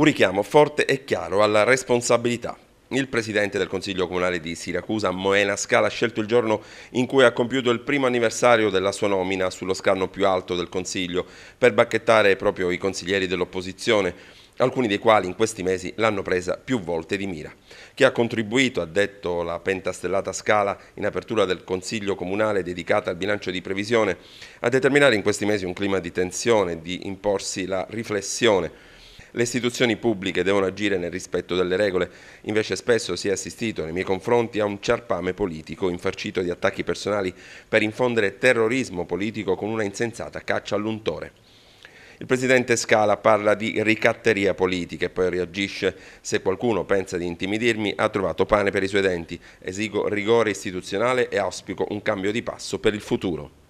Un richiamo forte e chiaro alla responsabilità. Il presidente del Consiglio Comunale di Siracusa, Moena Scala, ha scelto il giorno in cui ha compiuto il primo anniversario della sua nomina sullo scanno più alto del Consiglio per bacchettare proprio i consiglieri dell'opposizione, alcuni dei quali in questi mesi l'hanno presa più volte di mira. Chi ha contribuito, ha detto la pentastellata Scala in apertura del Consiglio Comunale dedicata al bilancio di previsione, a determinare in questi mesi un clima di tensione, di imporsi la riflessione le istituzioni pubbliche devono agire nel rispetto delle regole, invece spesso si è assistito nei miei confronti a un ciarpame politico infarcito di attacchi personali per infondere terrorismo politico con una insensata caccia all'untore. Il presidente Scala parla di ricatteria politica e poi reagisce se qualcuno pensa di intimidirmi ha trovato pane per i suoi denti, esigo rigore istituzionale e auspico un cambio di passo per il futuro.